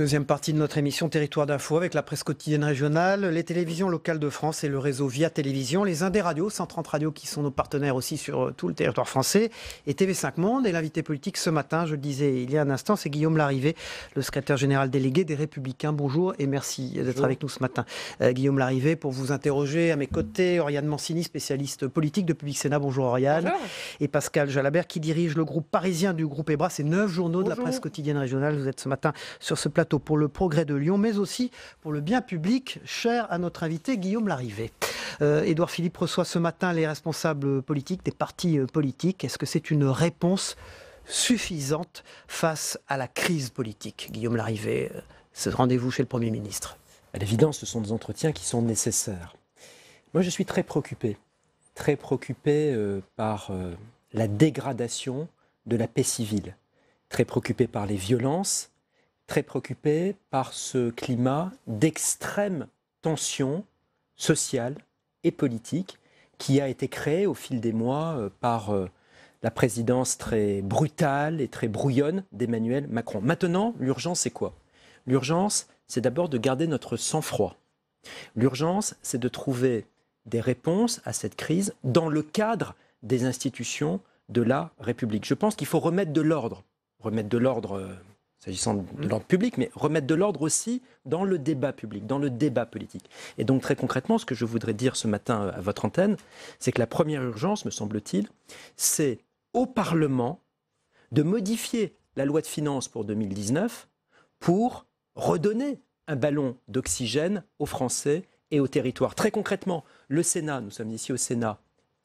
Deuxième partie de notre émission Territoire d'info avec la presse quotidienne régionale, les télévisions locales de France et le réseau Via Télévision, les Indes Radios, 130 radios qui sont nos partenaires aussi sur euh, tout le territoire français et TV5 Monde. Et l'invité politique ce matin, je le disais il y a un instant, c'est Guillaume Larrivé, le secrétaire général délégué des Républicains. Bonjour et merci d'être avec nous ce matin. Euh, Guillaume Larrivé, pour vous interroger à mes côtés, Oriane Mancini, spécialiste politique de Public Sénat. Bonjour Oriane. Et Pascal Jalabert qui dirige le groupe parisien du groupe EBRA. C'est neuf journaux de la presse quotidienne régionale. Vous êtes ce matin sur ce plateau pour le progrès de Lyon, mais aussi pour le bien public, cher à notre invité Guillaume Larrivé. Euh, Édouard Philippe reçoit ce matin les responsables politiques des partis euh, politiques. Est-ce que c'est une réponse suffisante face à la crise politique Guillaume Larrivé, euh, ce rendez-vous chez le Premier ministre. À l'évidence, ce sont des entretiens qui sont nécessaires. Moi, je suis très préoccupé, très préoccupé par la dégradation de la paix civile, très préoccupé par les violences très préoccupé par ce climat d'extrême tension sociale et politique qui a été créé au fil des mois euh, par euh, la présidence très brutale et très brouillonne d'Emmanuel Macron. Maintenant, l'urgence, c'est quoi L'urgence, c'est d'abord de garder notre sang-froid. L'urgence, c'est de trouver des réponses à cette crise dans le cadre des institutions de la République. Je pense qu'il faut remettre de l'ordre. Remettre de l'ordre euh, s'agissant de mm. l'ordre public, mais remettre de l'ordre aussi dans le débat public, dans le débat politique. Et donc très concrètement, ce que je voudrais dire ce matin euh, à votre antenne, c'est que la première urgence, me semble-t-il, c'est au Parlement de modifier la loi de finances pour 2019 pour redonner un ballon d'oxygène aux Français et aux territoires. Très concrètement, le Sénat, nous sommes ici au Sénat,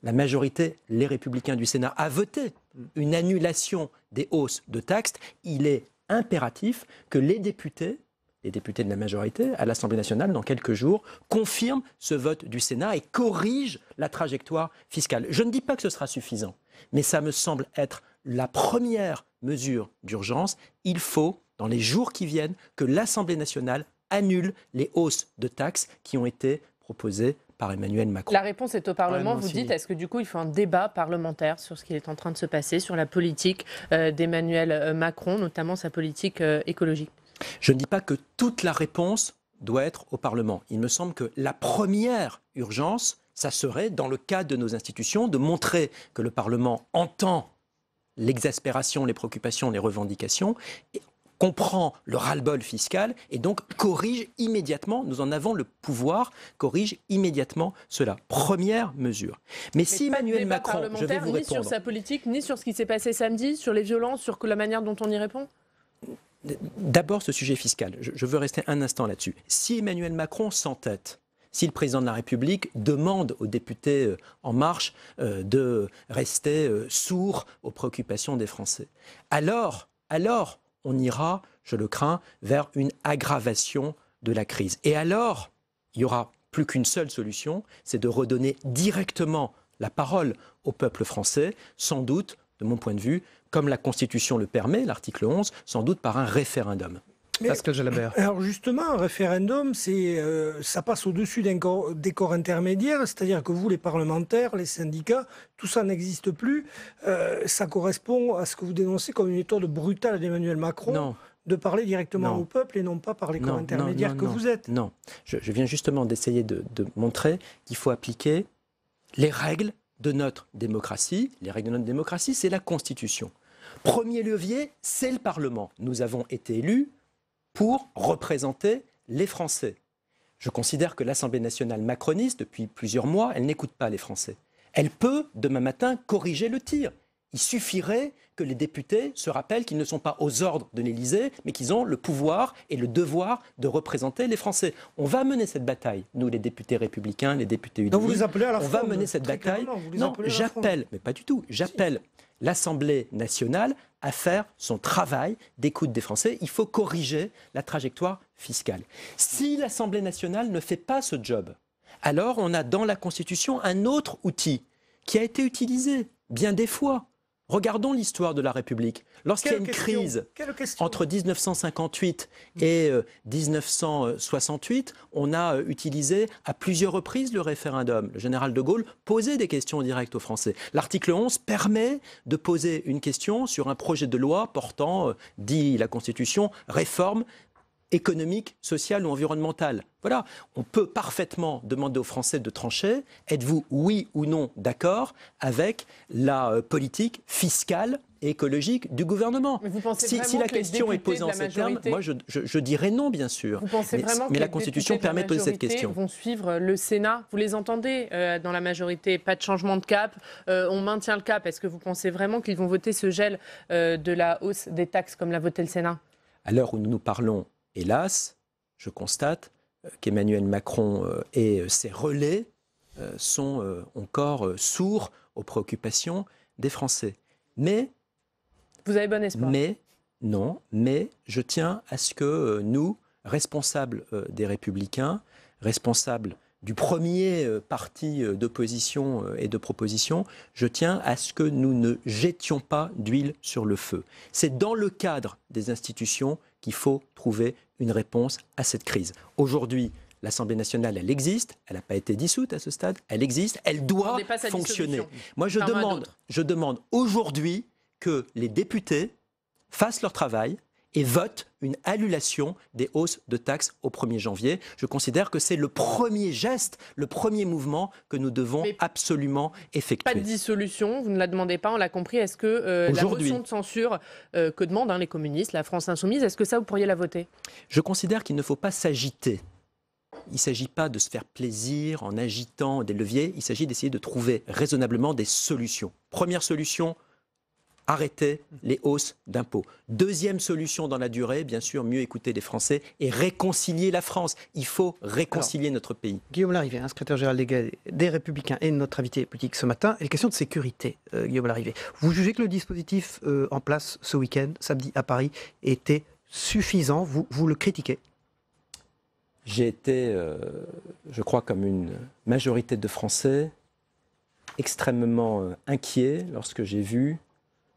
la majorité, les républicains du Sénat, a voté mm. une annulation des hausses de taxes. Il est impératif que les députés les députés de la majorité à l'Assemblée nationale dans quelques jours confirment ce vote du Sénat et corrigent la trajectoire fiscale. Je ne dis pas que ce sera suffisant, mais ça me semble être la première mesure d'urgence. Il faut, dans les jours qui viennent, que l'Assemblée nationale annule les hausses de taxes qui ont été proposées la réponse est au Parlement. vous dites, est-ce que du coup, il faut un débat parlementaire sur ce qui est en train de se passer, sur la politique euh, d'Emmanuel euh, Macron, notamment sa politique euh, écologique Je ne dis pas que toute la réponse doit être au Parlement. Il me semble que la première urgence, ça serait, dans le cadre de nos institutions, de montrer que le Parlement entend l'exaspération, les préoccupations, les revendications, et comprend le ras-le-bol fiscal et donc corrige immédiatement, nous en avons le pouvoir, corrige immédiatement cela. Première mesure. Mais, si Emmanuel Macron, je vais vous ni sur sa politique, ni sur ce qui s'est passé samedi, sur les violences, sur la manière dont on y répond D'abord ce sujet fiscal, je veux rester un instant là-dessus. Si Emmanuel Macron s'entête si le président de la République demande aux députés euh, En Marche euh, de rester euh, sourds aux préoccupations des Français. Alors, alors, on ira, je le crains, vers une aggravation de la crise. Et alors, il n'y aura plus qu'une seule solution, c'est de redonner directement la parole au peuple français, sans doute, de mon point de vue, comme la Constitution le permet, l'article 11, sans doute par un référendum. Pascal Jalabert. Alors justement, un référendum, euh, ça passe au-dessus d'un des corps intermédiaires, c'est-à-dire que vous, les parlementaires, les syndicats, tout ça n'existe plus. Euh, ça correspond à ce que vous dénoncez comme une méthode brutale d'Emmanuel Macron. de parler directement au peuple et non pas par les corps intermédiaires que vous êtes. Non, je, je viens justement d'essayer de, montrer qu'il faut appliquer les règles de notre démocratie. Les règles de notre démocratie, c'est la Constitution. Premier levier, c'est le Parlement. Nous avons été élus pour représenter les Français. Je considère que l'Assemblée nationale macroniste, depuis plusieurs mois, elle n'écoute pas les Français. Elle peut, demain matin, corriger le tir. Il suffirait que les députés se rappellent qu'ils ne sont pas aux ordres de l'Élysée, mais qu'ils ont le pouvoir et le devoir de représenter les Français. On va mener cette bataille, nous les députés républicains, les députés UDI. vous appelez On va mener cette bataille. non, j'appelle, mais pas du tout, j'appelle l'Assemblée nationale à faire son travail d'écoute des Français. Il faut corriger la trajectoire fiscale. Si l'Assemblée nationale ne fait pas ce job, alors on a dans la Constitution un autre outil qui a été utilisé bien des fois Regardons l'histoire de la République. Lorsqu'il y a une crise entre 1958 et 1968, euh, on a euh, utilisé à plusieurs reprises le référendum. Le général de Gaulle posait des questions directes aux Français. L'article 11 permet de poser une question sur un projet de loi portant, euh, dit la Constitution, réforme économique, sociale ou environnementale. Voilà, on peut parfaitement demander aux Français de trancher. Êtes-vous oui ou non d'accord avec la euh, politique fiscale et écologique du gouvernement si, la question est posée en ces termes, moi je, dirais non, bien sûr. mais, la Constitution permet de, poser cette question. vont suivre euh, le Sénat Vous les entendez euh, dans la majorité Pas de changement de cap, on maintient le cap. Est-ce que vous pensez vraiment qu'ils vont voter ce gel de la hausse des taxes comme l'a voté le Sénat à l'heure où nous nous parlons, hélas, je constate euh, qu'Emmanuel Macron euh, et euh, ses relais sont encore sourds aux préoccupations des Français. Mais. Vous avez bon espoir. Mais, non, mais je tiens à ce que nous, responsables des Républicains, responsables du premier parti d'opposition et de proposition, je tiens à ce que nous ne jetions pas d'huile sur le feu. C'est dans le cadre des institutions il faut trouver une réponse à cette crise. Aujourd'hui, L'Assemblée nationale, elle existe, elle n'a pas été dissoute à ce stade, elle existe, elle doit fonctionner. Moi, je demande, je demande aujourd'hui que les députés fassent leur travail, et vote une annulation des hausses de taxes au 1er janvier. Je considère que c'est le premier geste, le premier mouvement que nous devons absolument effectuer. Pas de dissolution, vous ne la demandez pas, on l'a compris. Est-ce que euh, la motion de censure euh, que demandent hein, les communistes, la France insoumise, est-ce que ça, vous pourriez la voter Je considère qu'il ne faut pas s'agiter. Il ne s'agit pas de se faire plaisir en agitant des leviers, il s'agit d'essayer de trouver raisonnablement des solutions. Première solution, arrêter les hausses d'impôts. Deuxième solution dans la durée, bien sûr, mieux écouter les Français et réconcilier la France. Il faut réconcilier notre pays. Guillaume Larrivé, hein, secrétaire général des Républicains et notre invité politique ce matin, et la question de sécurité, euh, Guillaume Larrivé. Vous jugez que le dispositif euh, en place ce week-end, samedi à Paris, était suffisant Vous, vous le critiquez J'ai été, euh, je crois, comme une majorité de Français, extrêmement inquiet lorsque j'ai vu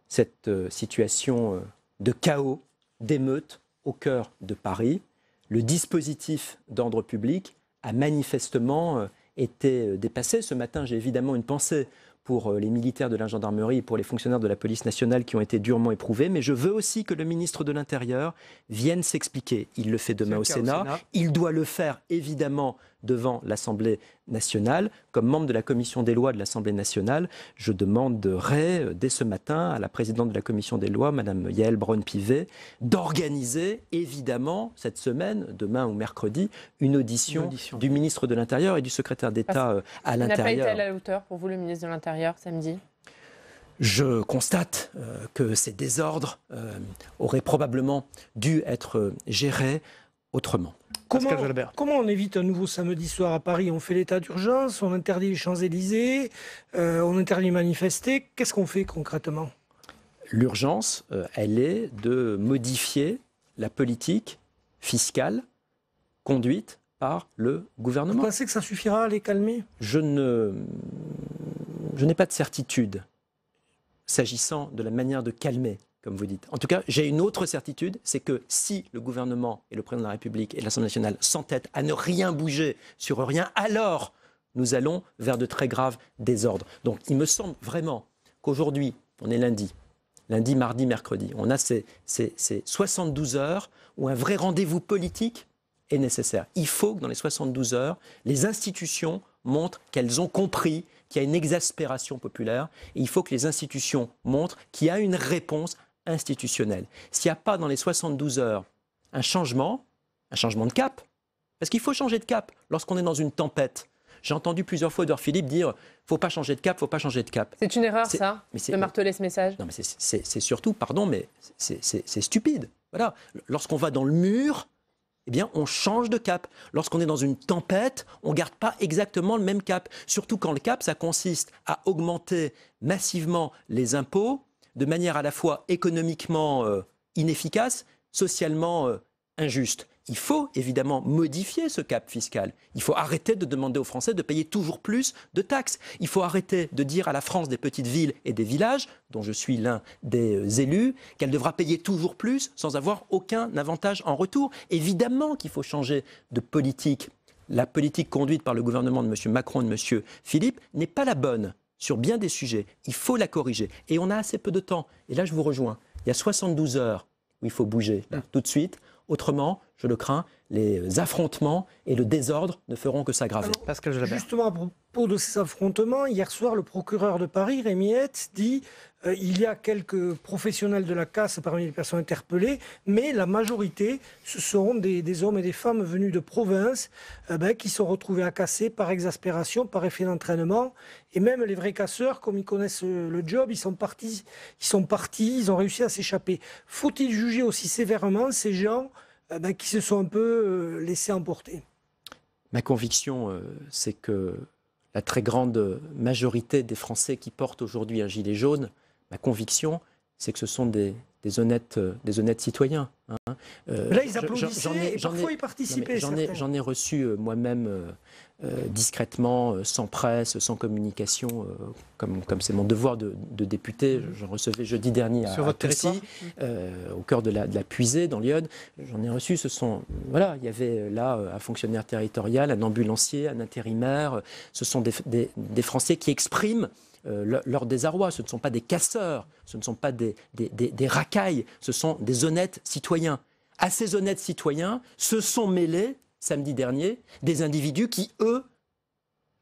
cette euh, situation euh, de chaos, d'émeute au cœur de Paris. Le dispositif d'ordre public a manifestement euh, été dépassé. Ce matin, j'ai évidemment une pensée pour les militaires de la gendarmerie et pour les fonctionnaires de la police nationale qui ont été durement éprouvés, mais je veux aussi que le ministre de l'Intérieur vienne s'expliquer. Il le fait demain au, Sénat. au Sénat. Il doit le faire évidemment devant l'Assemblée nationale. Comme membre de la commission des lois de l'Assemblée nationale, je demanderai euh, dès ce matin à la présidente de la commission des lois, Madame Yael Braun-Pivet, d'organiser évidemment cette semaine, demain ou mercredi, une audition, du ministre de l'Intérieur et du secrétaire d'État euh, à l'Intérieur. n'a pas été à la hauteur pour vous, le ministre de l'Intérieur, samedi je constate euh, que ces désordres auraient probablement dû être gérés autrement. Comment, on évite un nouveau samedi soir à Paris On fait l'état d'urgence, on interdit les Champs-Élysées, euh, on interdit les manifester. Qu'est-ce qu'on fait concrètement L'urgence, euh, elle est de modifier la politique fiscale conduite par le gouvernement. Vous pensez que ça suffira à les calmer Je ne, je n'ai pas de certitude s'agissant de la manière de calmer vous dites. En tout cas, j'ai une autre certitude, c'est que si le gouvernement et le président de la République et l'Assemblée nationale s'entêtent à ne rien bouger sur rien, alors nous allons vers de très graves désordres. Donc il me semble vraiment qu'aujourd'hui, on est lundi, lundi, mardi, mercredi, on a ces, ces 72 heures où un vrai rendez-vous politique est nécessaire. Il faut que dans les 72 heures, les institutions montrent qu'elles ont compris qu'il y a une exaspération populaire. Et il faut que les institutions montrent qu'il y a une réponse Institutionnel. S'il n'y a pas dans les 72 heures un changement, un changement de cap, parce qu'il faut changer de cap lorsqu'on est dans une tempête. J'ai entendu plusieurs fois Edouard Philippe dire faut pas changer de cap, faut pas changer de cap. C'est une erreur, ça, mais de marteler ce message. Non, mais c'est surtout, pardon, mais c'est stupide. Voilà. Lorsqu'on va dans le mur, eh bien, on change de cap. Lorsqu'on est dans une tempête, on ne garde pas exactement le même cap. Surtout quand le cap, ça consiste à augmenter massivement les impôts de manière à la fois économiquement euh, inefficace, socialement euh, injuste. Il faut évidemment modifier ce cap fiscal. Il faut arrêter de demander aux Français de payer toujours plus de taxes. Il faut arrêter de dire à la France des petites villes et des villages, dont je suis l'un des euh, élus, qu'elle devra payer toujours plus sans avoir aucun avantage en retour. Évidemment qu'il faut changer de politique. La politique conduite par le gouvernement de M. Macron et de M. Philippe n'est pas la bonne sur bien des sujets. Il faut la corriger. Et on a assez peu de temps. Et là, je vous rejoins. Il y a 72 heures où il faut bouger, mm. tout de suite. Autrement, je le crains, les affrontements et le désordre ne feront que s'aggraver. Justement, à propos de ces affrontements, hier soir, le procureur de Paris, Rémi dit euh, il y a quelques professionnels de la casse parmi les personnes interpellées, mais la majorité, ce sont des, hommes et des femmes venus de province euh, ben, qui sont retrouvés à casser par exaspération, par effet d'entraînement. Et même les vrais casseurs, comme ils connaissent euh, le job, ils sont partis, ils, sont partis, ils ont réussi à s'échapper. Faut-il juger aussi sévèrement ces gens euh, ben, qui se sont un peu euh, laissés emporter Ma conviction, euh, c'est que la très grande majorité des Français qui portent aujourd'hui un gilet jaune, ma conviction, c'est que ce sont des, honnêtes, euh, des honnêtes citoyens. Hein. Euh, là, ils applaudissaient, ai, parfois ils participaient. J'en ai, reçu euh, moi-même discrètement, sans presse, sans communication, comme c'est mon devoir de, député. Mm-hmm. Je recevais jeudi dernier Sur à, votre au cœur de la, de la puisée, dans l'Yonne. J'en ai reçu, ce sont... Voilà, il y avait là un fonctionnaire territorial, un ambulancier, un intérimaire. Ce sont des Français qui expriment euh, leur désarroi. Ce ne sont pas des casseurs, ce ne sont pas des, racailles, ce sont des honnêtes citoyens. À ces honnêtes citoyens se sont mêlés, samedi dernier, des individus qui, eux,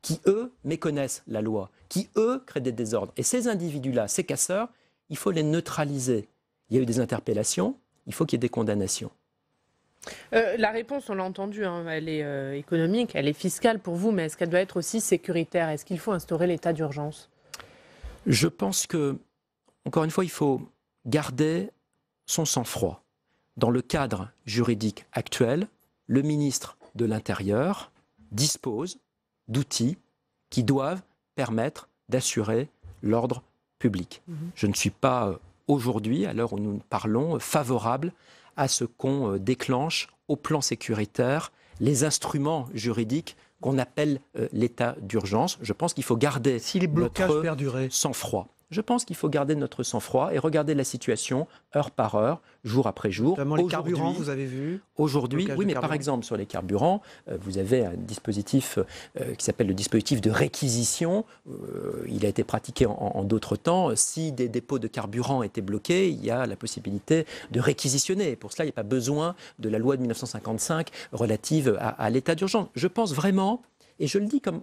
qui, eux, méconnaissent la loi, qui, eux, créent des désordres. Et ces individus-là, ces casseurs, il faut les neutraliser. Il y a eu des interpellations, il faut qu'il y ait des condamnations. Euh, la réponse, on l'a entendu, hein, elle est euh, économique, elle est fiscale pour vous, mais est-ce qu'elle doit être aussi sécuritaire Est-ce qu'il faut instaurer l'état d'urgence je pense que, encore une fois, il faut garder son sang-froid. Dans le cadre juridique actuel, le ministre de l'Intérieur dispose d'outils qui doivent permettre d'assurer l'ordre public. Mhm. Je ne suis pas euh, aujourd'hui, à l'heure où nous parlons, favorable à ce qu'on euh, déclenche au plan sécuritaire les instruments juridiques qu'on appelle euh, l'état d'urgence. Je pense qu'il faut garder si les blocages notre sang-froid je pense qu'il faut garder notre sang-froid et regarder la situation heure par heure, jour après jour. les carburants, vous avez vu Aujourd'hui, oui, mais par exemple, sur les carburants, euh, vous avez un dispositif euh, qui s'appelle le dispositif de réquisition. Euh, il a été pratiqué en, d'autres temps. Si des dépôts de carburant étaient bloqués, il y a la possibilité de réquisitionner. Et pour cela, il n'y a pas besoin de la loi de 1955 relative à l'état d'urgence. Je pense vraiment et je le dis comme,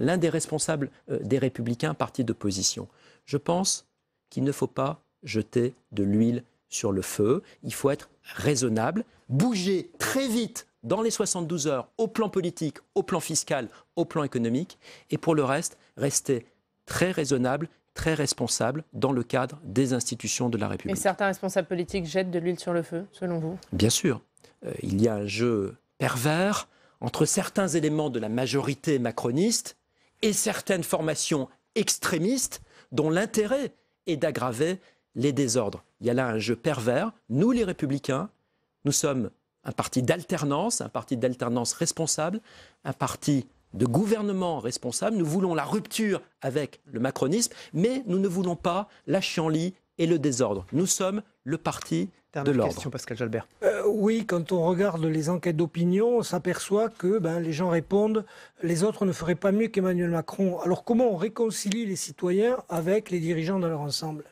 l'un des responsables euh, des Républicains, parti d'opposition. Je pense qu'il ne faut pas jeter de l'huile sur le feu. Il faut être raisonnable, bouger très vite dans les 72 heures au plan politique, au plan fiscal, au plan économique, et pour le reste, rester très raisonnable, très responsable dans le cadre des institutions de la République. Et certains responsables politiques jettent de l'huile sur le feu, selon vous Bien sûr. Euh, il y a un jeu pervers entre certains éléments de la majorité macroniste et certaines formations extrémistes dont l'intérêt est d'aggraver les désordres. Il y a là un jeu pervers. Nous, les républicains, nous sommes un parti d'alternance, un parti d'alternance responsable, un parti de gouvernement responsable. Nous voulons la rupture avec le macronisme, mais nous ne voulons pas la chienlit et le désordre. Nous sommes le parti de l'ordre. question, Pascal Jalbert. Euh, oui, quand on regarde les enquêtes d'opinion, on s'aperçoit que ben, les gens répondent les autres ne feraient pas mieux qu'Emmanuel Macron. Alors comment on réconcilie les citoyens avec les dirigeants dans leur ensemble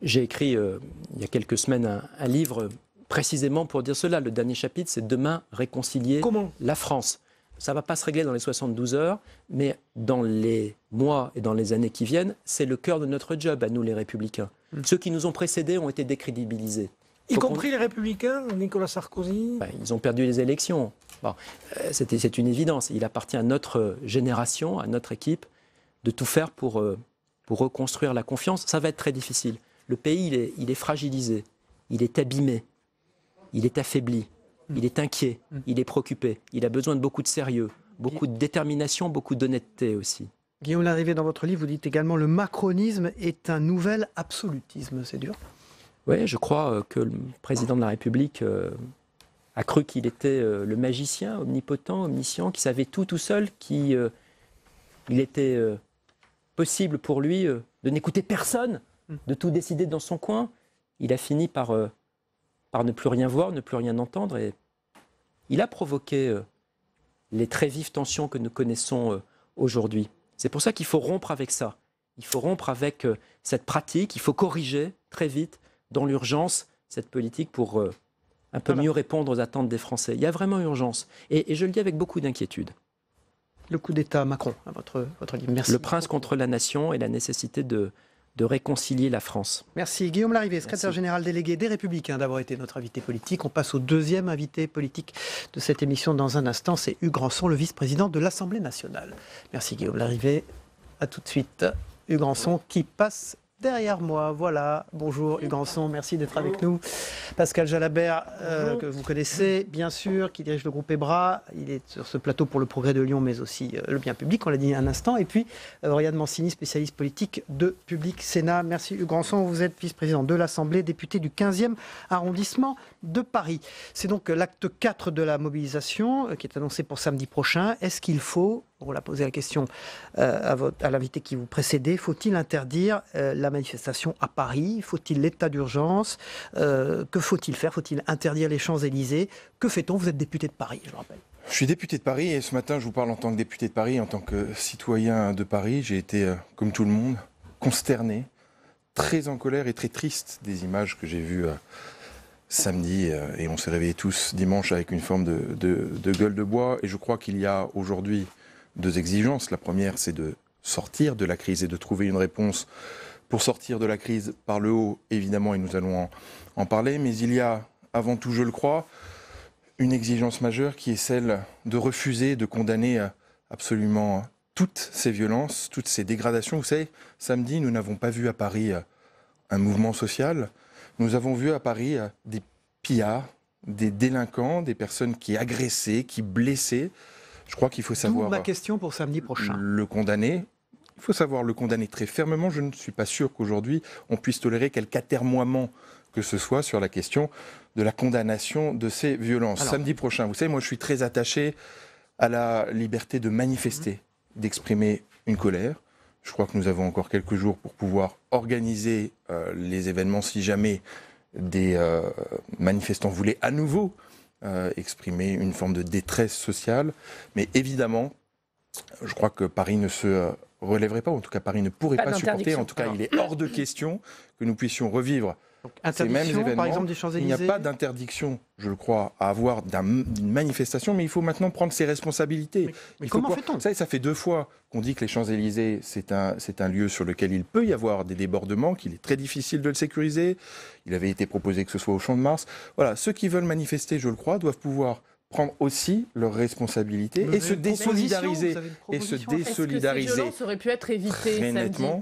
J'ai écrit euh, il y a quelques semaines un, livre précisément pour dire cela. Le dernier chapitre, c'est Demain réconcilier la France ça ne va pas se régler dans les 72 heures, mais dans les mois et dans les années qui viennent, c'est le cœur de notre job à nous les républicains. Hmm. Ceux qui nous ont précédés ont été décrédibilisés. y compris les républicains, Nicolas Sarkozy ben, Ils ont perdu les élections. Euh, c'est une évidence. Il appartient à notre génération, à notre équipe, de tout faire pour, euh, reconstruire la confiance. Ça va être très difficile. Le pays, il est fragilisé, il est abîmé, il est affaibli il est inquiet, mm-hmm. il est préoccupé, il a besoin de beaucoup de sérieux, beaucoup de détermination, beaucoup d'honnêteté aussi. Guillaume Larrivé, dans votre livre, vous dites également le macronisme est un nouvel absolutisme, c'est dur Oui, je crois euh, que le président de la République euh, a cru qu'il était euh, le magicien, omnipotent, omniscient, qui savait tout tout seul, qu'il était possible pour lui de n'écouter personne, mm. de tout décider dans son coin. Il a fini par ne plus rien voir, ne plus rien entendre. Et il a provoqué euh, les très vives tensions que nous connaissons euh, aujourd'hui. C'est pour ça qu'il faut rompre avec ça. Il faut rompre avec euh, cette pratique. Il faut corriger très vite, dans l'urgence, cette politique pour un peu mieux répondre aux attentes des Français. Il y a vraiment urgence. Et, je le dis avec beaucoup d'inquiétude. Le coup d'État Macron, à hein, votre, votre livre. Merci. Le prince contre la nation et la nécessité de, de réconcilier la France. Merci. Guillaume Larrivé, secrétaire général délégué des Républicains, d'avoir été notre invité politique. On passe au deuxième invité politique de cette émission dans un instant. C'est Hugues Granson, le vice-président de l'Assemblée nationale. Merci Guillaume Larrivé. À tout de suite. Hugues Granson qui passe derrière moi. Voilà, bonjour Hugues merci d'être avec nous. Pascal Jalabert, euh, que vous connaissez bien sûr, qui dirige le groupe EBRA. Il est sur ce plateau pour le progrès de Lyon, mais aussi euh, le bien public, on l'a dit un instant. Et puis, Auriane euh, Mancini, spécialiste politique de Public Sénat. Merci Hugues vous êtes vice-président de l'Assemblée, député du 15e arrondissement de Paris. C'est donc l'acte 4 de la mobilisation qui est annoncé pour samedi prochain. Est-ce qu'il faut on l'a posé la question euh, à, à l'invité qui vous précédait, faut-il interdire euh, la manifestation à Paris Faut-il l'état d'urgence euh, Que faut-il faire Faut-il interdire les Champs-Élysées Que fait-on Vous êtes député de Paris, je le rappelle. Je suis député de Paris et ce matin, je vous parle en tant que député de Paris, en tant que citoyen de Paris. J'ai été, comme tout le monde, consterné, très en colère et très triste des images que j'ai vues samedi et on s'est réveillés tous dimanche avec une forme de, de gueule de bois. Et je crois qu'il y a aujourd'hui deux exigences. La première, c'est de sortir de la crise et de trouver une réponse pour sortir de la crise par le haut, évidemment, et nous allons en, parler. Mais il y a, avant tout, je le crois, une exigence majeure qui est celle de refuser de condamner euh, absolument euh, toutes ces violences, toutes ces dégradations. Vous savez, samedi, nous n'avons pas vu à Paris euh, un mouvement social. Nous avons vu à Paris des pillards, des délinquants, des personnes qui agressaient, qui blessaient, je crois qu'il faut savoir. ma euh, question pour samedi prochain. Le condamner. Il faut savoir le condamner très fermement. Je ne suis pas sûr qu'aujourd'hui on puisse tolérer quelque atermoiement que ce soit sur la question de la condamnation de ces violences. samedi prochain, vous savez, moi je suis très attaché à la liberté de manifester, mhm. d'exprimer une colère. Je crois que nous avons encore quelques jours pour pouvoir organiser euh, les événements si jamais des euh, manifestants voulaient à nouveau euh, exprimer une forme de détresse sociale. Mais évidemment, je crois que Paris ne se euh, relèverait pas, ou en tout cas Paris ne pourrait pas supporter, en tout cas il est hors de question que nous puissions revivre par exemple, des Il n'y a pas d'interdiction, je le crois, à avoir d'une manifestation, mais il faut maintenant prendre ses responsabilités. Mais, comment fait-on ça, ça fait deux fois qu'on dit que les Champs-Élysées, c'est un lieu sur lequel il peut y avoir des débordements, qu'il est très difficile de le sécuriser. Il avait été proposé que ce soit au Champ de Mars. Voilà, ceux qui veulent manifester, je le crois, doivent pouvoir prendre aussi leurs responsabilités et se désolidariser. Et se désolidariser. est aurait pu être évité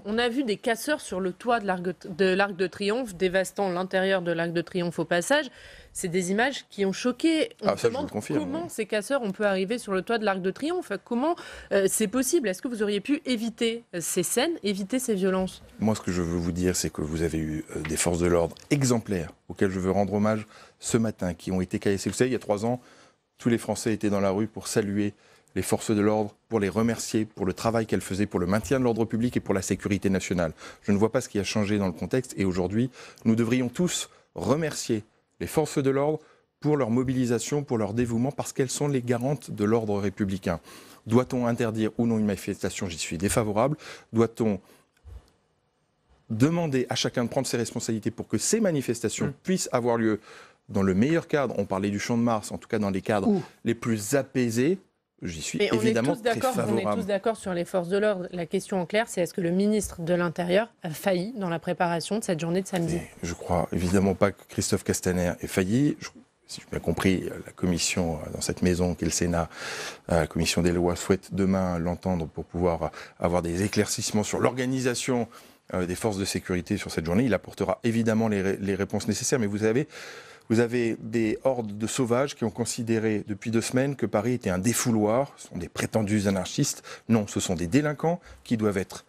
On a vu des casseurs sur le toit de l'Arc de, Triomphe, dévastant l'intérieur de l'Arc de Triomphe au passage. C'est des images qui ont choqué. Ah, comment ces casseurs ont pu arriver sur le toit de l'Arc de Triomphe. Comment euh, c'est possible Est-ce que vous auriez pu éviter euh, ces scènes, éviter ces violences Moi, ce que je veux vous dire, c'est que vous avez eu euh, des forces de l'ordre exemplaires auxquelles je veux rendre hommage ce matin, qui ont été calés. Vous savez, il y a trois ans, tous les Français étaient dans la rue pour saluer les forces de l'ordre, pour les remercier pour le travail qu'elles faisaient pour le maintien de l'ordre public et pour la sécurité nationale. Je ne vois pas ce qui a changé dans le contexte et aujourd'hui, nous devrions tous remercier les forces de l'ordre pour leur mobilisation, pour leur dévouement, parce qu'elles sont les garantes de l'ordre républicain. Doit-on interdire ou non une manifestation J'y suis défavorable. Doit-on demander à chacun de prendre ses responsabilités pour que ces manifestations mmh. puissent avoir lieu dans le meilleur cadre, on parlait du champ de Mars, en tout cas dans les cadres les plus apaisés, j'y suis évidemment très favorable. On est tous d'accord sur les forces de l'ordre. La question en clair, c'est est-ce que le ministre de l'Intérieur a failli dans la préparation de cette journée de samedi Je crois évidemment pas que Christophe Castaner ait failli. Je, si j'ai bien compris, la commission euh, dans cette maison qu'est le Sénat, euh, la commission des lois souhaite demain l'entendre pour pouvoir euh, avoir des éclaircissements sur l'organisation des forces de sécurité sur cette journée. Il apportera évidemment les, les réponses nécessaires. Mais vous savez, vous avez des hordes de sauvages qui ont considéré depuis deux semaines que Paris était un défouloir. Ce sont des prétendus anarchistes. Non, ce sont des délinquants qui doivent être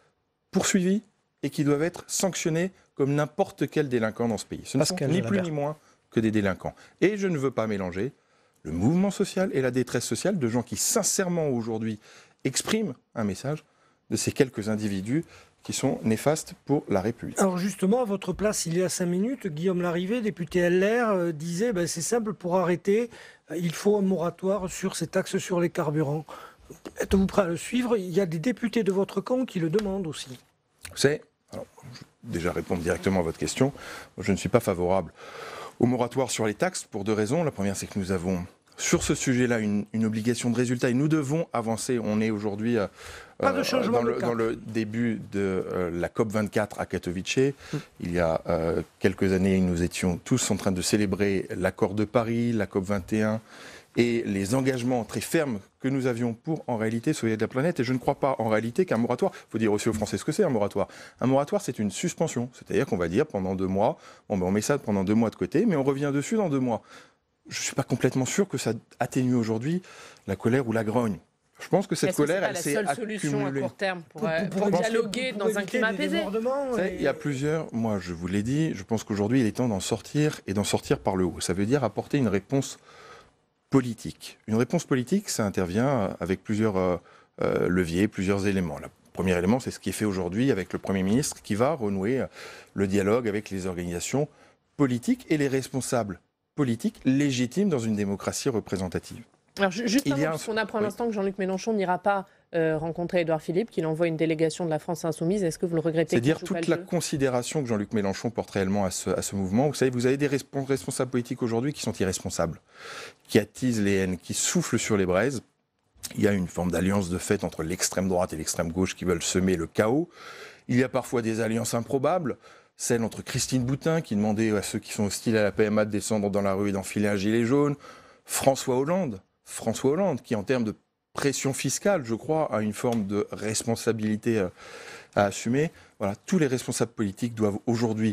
poursuivis et qui doivent être sanctionnés comme n'importe quel délinquant dans ce pays. Ce ne sont ni plus ni moins que des délinquants. Et je ne veux pas mélanger le mouvement social et la détresse sociale de gens qui sincèrement aujourd'hui expriment un message de ces quelques individus qui sont néfastes pour la République. Alors justement, à votre place, il y a cinq minutes, Guillaume Larrivé, député LR, euh, disait ben c'est simple pour arrêter, euh, il faut un moratoire sur ces taxes sur les carburants. Êtes-vous prêt à le suivre Il y a des députés de votre camp qui le demandent aussi. C'est déjà répondre directement à votre question. Je ne suis pas favorable au moratoire sur les taxes pour deux raisons. La première, c'est que nous avons sur ce sujet-là une, une, obligation de résultat et nous devons avancer. On est aujourd'hui euh, pas de changement dans, le, dans le début de euh, la COP24 à Katowice, mm. il y a euh, quelques années, nous étions tous en train de célébrer l'accord de Paris, la COP21 et les engagements très fermes que nous avions pour, en réalité, sauver la planète. Et je ne crois pas, en réalité, qu'un moratoire, il faut dire aussi aux Français ce que c'est un moratoire. Un moratoire, c'est une suspension. C'est-à-dire qu'on va dire pendant deux mois, on met ça pendant deux mois de côté, mais on revient dessus dans deux mois. Je ne suis pas complètement sûr que ça atténue aujourd'hui la colère ou la grogne. Je pense que cette colère, C'est la seule solution à court terme pour, euh, dialoguer dans un climat apaisé. Il y a plusieurs, moi je vous l'ai dit, je pense qu'aujourd'hui il est temps d'en sortir et d'en sortir par le haut. Ça veut dire apporter une réponse politique. Une réponse politique, ça intervient avec plusieurs euh, euh, leviers, plusieurs éléments. Le premier élément, c'est ce qui est fait aujourd'hui avec le Premier ministre qui va renouer le dialogue avec les organisations politiques et les responsables politiques légitimes dans une démocratie représentative. Alors, juste avant, on apprend à l'instant que Jean-Luc Mélenchon n'ira pas euh, rencontrer Édouard Philippe, qu'il envoie une délégation de la France insoumise. Est-ce que vous le regrettez C'est-à-dire toute la considération que Jean-Luc Mélenchon porte réellement à ce, mouvement. Vous savez, vous avez des responsables politiques aujourd'hui qui sont irresponsables, qui attisent les haines, qui soufflent sur les braises. Il y a une forme d'alliance de fait entre l'extrême droite et l'extrême gauche qui veulent semer le chaos. Il y a parfois des alliances improbables celle entre Christine Boutin, qui demandait à ceux qui sont hostiles à la PMA de descendre dans la rue et d'enfiler un gilet jaune, François Hollande, François Hollande, qui en termes de pression fiscale, je crois, a une forme de responsabilité euh, à assumer. Voilà, tous les responsables politiques doivent aujourd'hui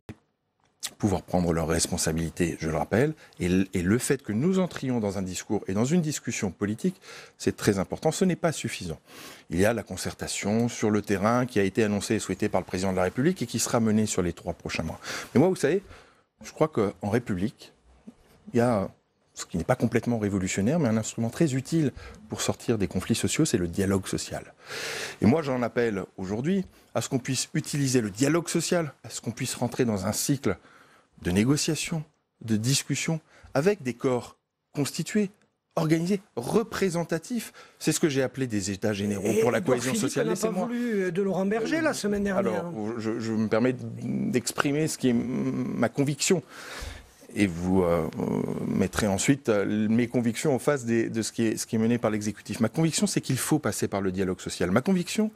pouvoir prendre leurs responsabilités, je le rappelle, et, le fait que nous entrions dans un discours et dans une discussion politique, c'est très important, ce n'est pas suffisant. Il y a la concertation sur le terrain qui a été annoncée et souhaitée par le président de la République et qui sera menée sur les trois prochains mois. Mais moi, vous savez, je crois qu'en République, il y a ce qui n'est pas complètement révolutionnaire, mais un instrument très utile pour sortir des conflits sociaux, c'est le dialogue social. Et moi, j'en appelle aujourd'hui à ce qu'on puisse utiliser le dialogue social, à ce qu'on puisse rentrer dans un cycle de négociation, de discussion avec des corps constitués, organisés, représentatifs. C'est ce que j'ai appelé des États généraux pour la cohésion sociale. C'est pas voulu euh, de Laurent Berger la semaine dernière. Alors, je me permets d'exprimer ce qui est ma conviction et vous euh, euh, mettrez ensuite euh, mes convictions en face de ce qui, est, mené par l'exécutif. Ma conviction, c'est qu'il faut passer par le dialogue social. Ma conviction,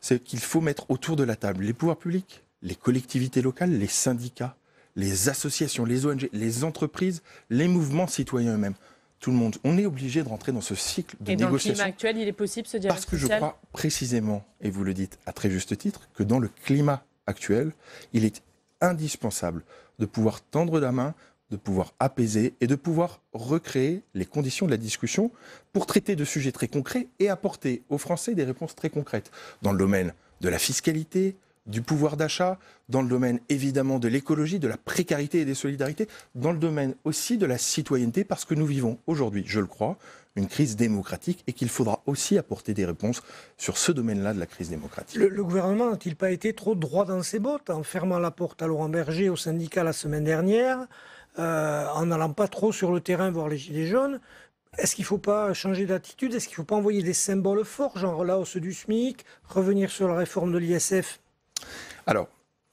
c'est qu'il faut mettre autour de la table les pouvoirs publics, les collectivités locales, les syndicats, les associations, les ONG, les entreprises, les mouvements citoyens eux-mêmes. Tout le monde. On est obligé de rentrer dans ce cycle de négociation. Et dans le climat actuel, il est possible ce dialogue Parce que je crois précisément, et vous le dites à très juste titre, que dans le climat actuel, il est indispensable de pouvoir tendre la main, de pouvoir apaiser et de pouvoir recréer les conditions de la discussion pour traiter de sujets très concrets et apporter aux Français des réponses très concrètes dans le domaine de la fiscalité, du pouvoir d'achat, dans le domaine évidemment de l'écologie, de la précarité et des solidarités, dans le domaine aussi de la citoyenneté, parce que nous vivons aujourd'hui, je le crois, une crise démocratique et qu'il faudra aussi apporter des réponses sur ce domaine-là de la crise démocratique. Le, gouvernement n'a-t-il pas été trop droit dans ses bottes en fermant la porte à Laurent Berger au syndicat la semaine dernière, euh, en n'allant pas trop sur le terrain voir les Gilets jaunes est-ce qu'il ne faut pas changer d'attitude Est-ce qu'il ne faut pas envoyer des symboles forts, genre la hausse du SMIC, revenir sur la réforme de l'ISF alors,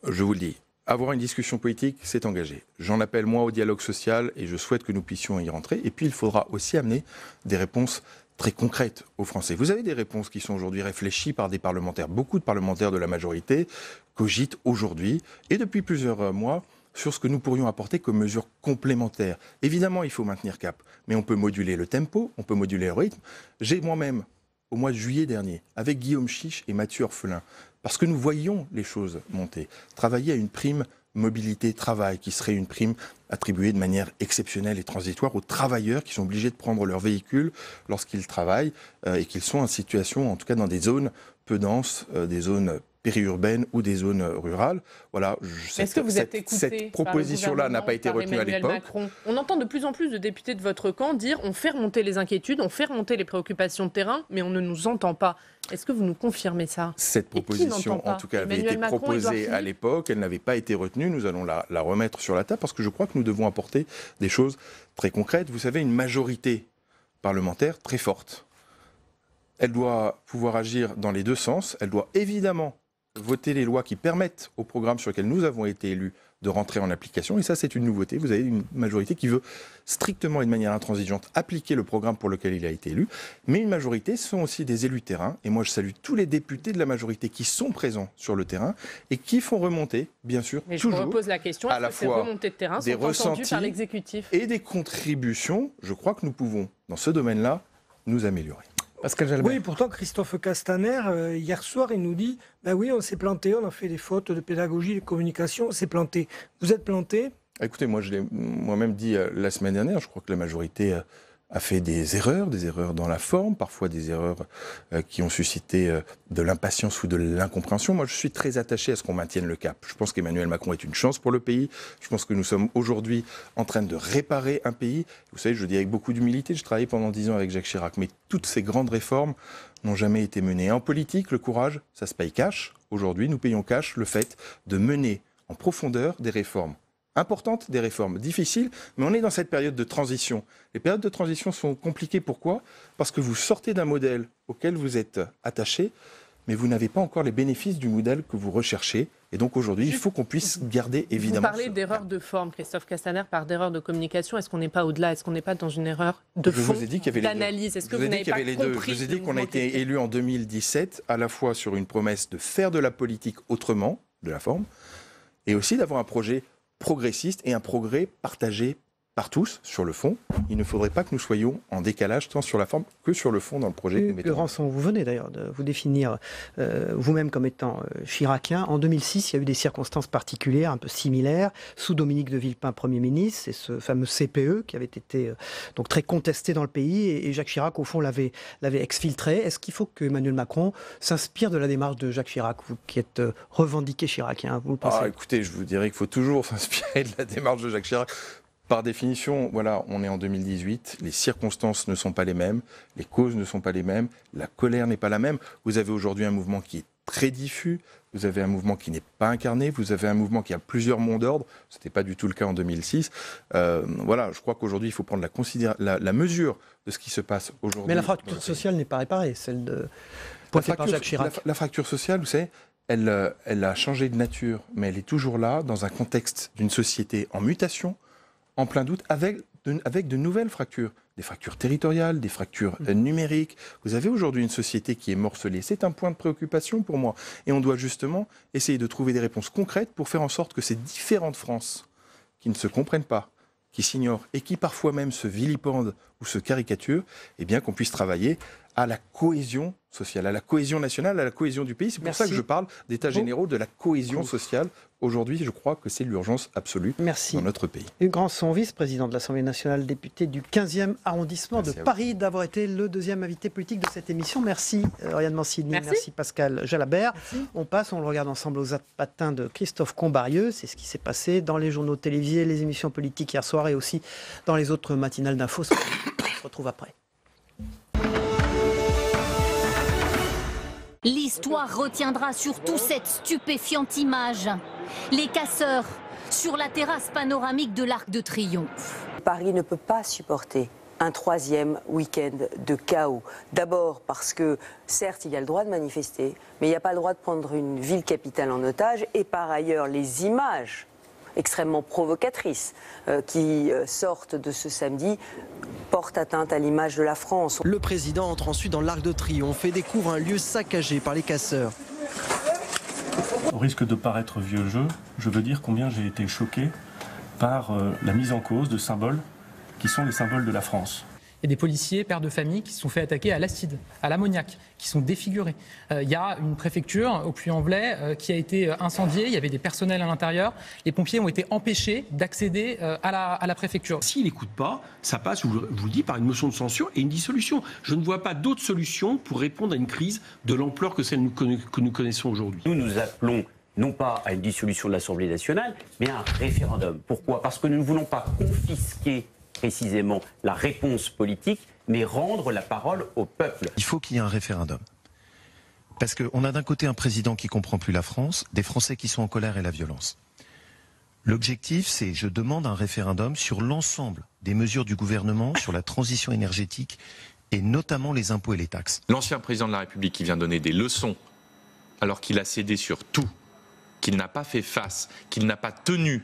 je vous le dis, avoir une discussion politique, c'est engagé. J'en appelle moi au dialogue social et je souhaite que nous puissions y rentrer. Et puis, il faudra aussi amener des réponses très concrètes aux Français. Vous avez des réponses qui sont aujourd'hui réfléchies par des parlementaires, beaucoup de parlementaires de la majorité cogitent aujourd'hui et depuis plusieurs euh, mois sur ce que nous pourrions apporter comme mesures complémentaires. Évidemment, il faut maintenir cap, mais on peut moduler le tempo, on peut moduler le rythme. J'ai moi-même, au mois de juillet dernier, avec Guillaume Chiche et Mathieu Orphelin, parce que nous voyons les choses monter. Travailler à une prime mobilité travail, qui serait une prime attribuée de manière exceptionnelle et transitoire aux travailleurs qui sont obligés de prendre leur véhicule lorsqu'ils travaillent euh, et qu'ils sont en situation, en tout cas dans des zones peu denses, euh, des zones périurbaines ou des zones rurales. Voilà, cette, est que vous cette, proposition-là n'a pas été retenue à l'époque. On entend de plus en plus de députés de votre camp dire on fait remonter les inquiétudes, on fait remonter les préoccupations de terrain, mais on ne nous entend pas. Est-ce que vous nous confirmez ça Cette proposition, en tout cas, avait été proposée à l'époque, elle n'avait pas été retenue, nous allons la remettre sur la table parce que je crois que nous devons apporter des choses très concrètes. Vous savez, une majorité parlementaire très forte. Elle doit pouvoir agir dans les deux sens. Elle doit évidemment voter les lois qui permettent au programme sur lequel nous avons été élus de rentrer en application. Et ça, c'est une nouveauté. Vous avez une majorité qui veut strictement et de manière intransigeante appliquer le programme pour lequel il a été élu. Mais une majorité sont aussi des élus terrain. Et moi, je salue tous les députés de la majorité qui sont présents sur le terrain et qui font remonter, bien sûr, Mais toujours. Je repose la question à la que fois de terrain des ressentis l'exécutif et des contributions. Je crois que nous pouvons, dans ce domaine-là, nous améliorer. Oui, pourtant, Christophe Castaner, euh, hier soir, il nous dit ben oui, on s'est planté, on a fait des fautes de pédagogie, de communication, on s'est planté. Vous êtes planté Écoutez, moi, je l'ai moi-même dit euh, la semaine dernière, je crois que la majorité. Euh, a fait des erreurs, des erreurs dans la forme, parfois des erreurs euh, qui ont suscité euh, de l'impatience ou de l'incompréhension. Moi, je suis très attaché à ce qu'on maintienne le cap. Je pense qu'Emmanuel Macron est une chance pour le pays. Je pense que nous sommes aujourd'hui en train de réparer un pays. Vous savez, je le dis avec beaucoup d'humilité, je travaillais pendant dix ans avec Jacques Chirac, mais toutes ces grandes réformes n'ont jamais été menées. En politique, le courage, ça se paye cash. Aujourd'hui, nous payons cash le fait de mener en profondeur des réformes importante, des réformes difficiles, mais on est dans cette période de transition. Les périodes de transition sont compliquées, pourquoi Parce que vous sortez d'un modèle auquel vous êtes attaché, mais vous n'avez pas encore les bénéfices du modèle que vous recherchez. Et donc aujourd'hui, il faut qu'on puisse garder évidemment. Vous parlez d'erreur de forme, Christophe Castaner, par d'erreur de communication. Est-ce qu'on n'est pas au-delà Est-ce qu'on n'est pas dans une erreur de fond d'analyse Est-ce que vous, n'avez pas avait les deux. Je vous ai dit qu'on a été élu en 2017 à la fois sur une promesse de faire de la politique autrement, de la forme, et aussi d'avoir un projet progressiste et un progrès partagé par tous sur le fond. Il ne faudrait pas que nous soyons en décalage tant sur la forme que sur le fond dans le projet. Le, Ranson, Rançon, vous venez d'ailleurs de vous définir euh, vous-même comme étant euh, chiracien. En 2006, il y a eu des circonstances particulières, un peu similaires, sous Dominique de Villepin, Premier ministre, et ce fameux CPE qui avait été euh, donc très contesté dans le pays, et, Jacques Chirac, au fond, l'avait exfiltré. Est-ce qu'il faut que Emmanuel Macron s'inspire de la démarche de Jacques Chirac, vous qui êtes revendiqué chiracien, vous le pensez ah, Écoutez, je vous dirais qu'il faut toujours s'inspirer de la démarche de Jacques Chirac par définition, voilà, on est en 2018, les circonstances ne sont pas les mêmes, les causes ne sont pas les mêmes, la colère n'est pas la même. Vous avez aujourd'hui un mouvement qui est très diffus, vous avez un mouvement qui n'est pas incarné, vous avez un mouvement qui a plusieurs mondes d'ordre, ce n'était pas du tout le cas en 2006. Euh, voilà, je crois qu'aujourd'hui, il faut prendre la, mesure de ce qui se passe aujourd'hui. Mais la fracture sociale n'est pas réparée, celle de... La fracture, fracture sociale, vous savez, euh, elle a changé de nature, mais elle est toujours là, dans un contexte d'une société en mutation, en plein doute avec de, nouvelles fractures, des fractures territoriales, des fractures mm. euh, numériques. Vous avez aujourd'hui une société qui est morcelée. C'est un point de préoccupation pour moi. Et on doit justement essayer de trouver des réponses concrètes pour faire en sorte que ces différentes France qui ne se comprennent pas, qui s'ignorent et qui parfois même se vilipendent ou se caricaturent, eh bien qu'on puisse travailler à la cohésion sociale, à la cohésion nationale, à la cohésion du pays. C'est pour ça que je parle d'État généraux de la cohésion sociale aujourd'hui, je crois que c'est l'urgence absolue Merci. dans notre pays. Et son, vice-président de l'Assemblée nationale, député du 15e arrondissement de Paris, d'avoir été le deuxième invité politique de cette émission. Merci, euh, Oriane Mancini. Merci. Pascal Jalabert. On passe, on le regarde ensemble aux patins de Christophe Combarieux. C'est ce qui s'est passé dans les journaux télévisés, les émissions politiques hier soir et aussi dans les autres matinales d'infos. On se retrouve après. L'histoire retiendra surtout cette stupéfiante image les casseurs sur la terrasse panoramique de l'Arc de Triomphe. Paris ne peut pas supporter un troisième week-end de chaos. D'abord parce que, certes, il y a le droit de manifester, mais il n'y a pas le droit de prendre une ville capitale en otage. Et par ailleurs, les images extrêmement provocatrices euh, qui euh, sortent de ce samedi portent atteinte à l'image de la France. Le président entre ensuite dans l'Arc de Triomphe et découvre un lieu saccagé par les casseurs au risque de paraître vieux jeu, je veux dire combien j'ai été choqué par euh, la mise en cause de symboles qui sont les symboles de la France et des policiers, pères de famille, qui se sont fait attaquer à l'acide, à l'ammoniac, qui sont défigurés. Il euh, y a une préfecture au Puy-en-Velay euh, qui a été euh, incendiée. Il y avait des personnels à l'intérieur. Les pompiers ont été empêchés d'accéder à la, préfecture. S'ils n'écoutent pas, ça passe, je vous le dis, par une motion de censure et une dissolution. Je ne vois pas d'autre solution pour répondre à une crise de l'ampleur que celle que nous connaissons aujourd'hui. Nous nous appelons non pas à une dissolution de l'Assemblée nationale, mais à un référendum. Pourquoi Parce que nous ne voulons pas confisquer précisément la réponse politique, mais rendre la parole au peuple. Il faut qu'il y ait un référendum. Parce qu'on a d'un côté un président qui comprend plus la France, des Français qui sont en colère et la violence. L'objectif, c'est je demande un référendum sur l'ensemble des mesures du gouvernement, sur la transition énergétique et notamment les impôts et les taxes. L'ancien président de la République qui vient donner des leçons alors qu'il a cédé sur tout, qu'il n'a pas fait face, qu'il n'a pas tenu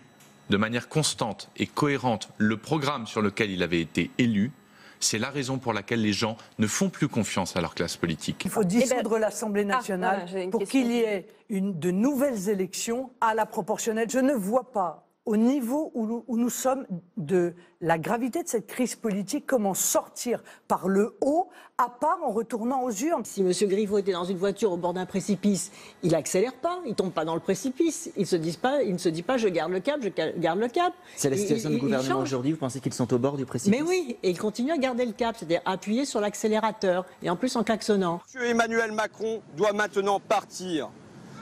de manière constante et cohérente le programme sur lequel il avait été élu, c'est la raison pour laquelle les gens ne font plus confiance à leur classe politique. Il faut eh ben, dissoudre ah, l'Assemblée ah, nationale pour qu'il y ait de nouvelles élections à la proportionnelle. Je ne vois pas au niveau où, nous sommes de la gravité de cette crise politique, comment sortir par le haut, à part en retournant aux urnes. Si M. Griveaux était dans une voiture au bord d'un précipice, il accélère pas, il tombe pas dans le précipice, il se pas, il ne se dit pas je garde le cap, je garde le cap. C'est la situation du gouvernement aujourd'hui. Vous pensez qu'ils sont au bord du précipice Mais oui, et ils continuent à garder le cap, c'est-à-dire appuyer sur l'accélérateur et en plus en klaxonnant. M. Emmanuel Macron doit maintenant partir.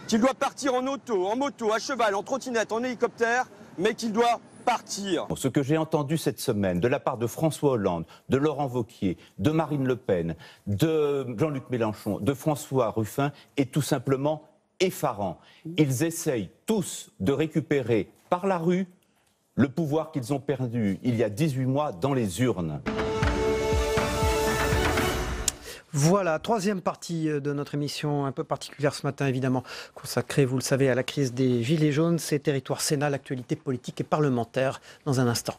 Qu'il doit partir en auto, en moto, à cheval, en trottinette, en hélicoptère mais qu'il doit partir. Ce que j'ai entendu cette semaine de la part de François Hollande, de Laurent Vauquier, de Marine Le Pen, de Jean-Luc Mélenchon, de François Ruffin est tout simplement effarant. Ils essayent tous de récupérer par la rue le pouvoir qu'ils ont perdu il y a 18 mois dans les urnes. Voilà, troisième partie euh, de notre émission un peu particulière ce matin, évidemment, consacrée, vous le savez, à la crise des Gilets jaunes, ces territoires Sénat, l'actualité politique et parlementaire, dans un instant.